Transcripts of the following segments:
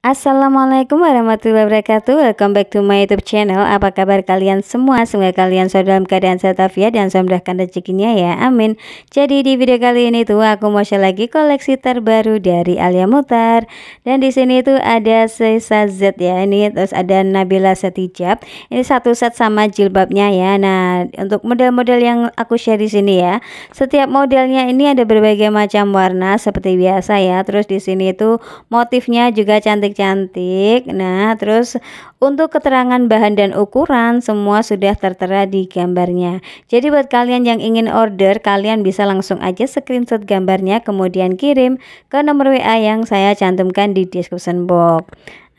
Assalamualaikum warahmatullahi wabarakatuh Welcome back to my youtube channel Apa kabar kalian semua? Semoga kalian sudah dalam keadaan sehat afiat Dan sudah mudahkan rezekinya ya Amin Jadi di video kali ini tuh Aku mau share lagi koleksi terbaru dari Alia Mutar Dan di sini tuh ada Sisa Z ya Ini terus ada Nabila Setijab Ini satu set sama jilbabnya ya Nah untuk model-model yang aku share di sini ya Setiap modelnya ini ada berbagai macam warna Seperti biasa ya Terus di sini tuh motifnya juga cantik cantik nah terus untuk keterangan bahan dan ukuran semua sudah tertera di gambarnya jadi buat kalian yang ingin order kalian bisa langsung aja screenshot gambarnya kemudian kirim ke nomor WA yang saya cantumkan di description box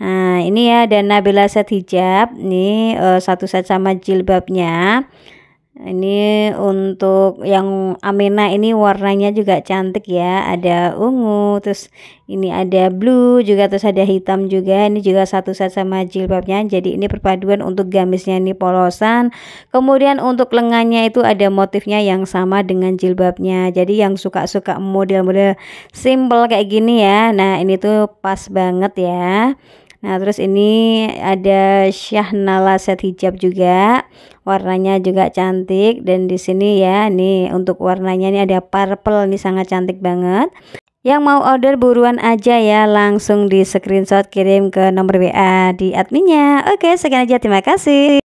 nah ini ya dan Nabila set hijab nih uh, satu set sama jilbabnya ini untuk yang Amena ini warnanya juga cantik ya. Ada ungu, terus ini ada blue juga, terus ada hitam juga. Ini juga satu set sama jilbabnya. Jadi ini perpaduan untuk gamisnya ini polosan. Kemudian untuk lengannya itu ada motifnya yang sama dengan jilbabnya. Jadi yang suka-suka model-model simple kayak gini ya. Nah ini tuh pas banget ya. Nah, terus ini ada Syahnala set hijab juga. Warnanya juga cantik dan di sini ya, nih untuk warnanya ini ada purple nih sangat cantik banget. Yang mau order buruan aja ya, langsung di screenshot kirim ke nomor WA di adminnya. Oke, sekian aja terima kasih.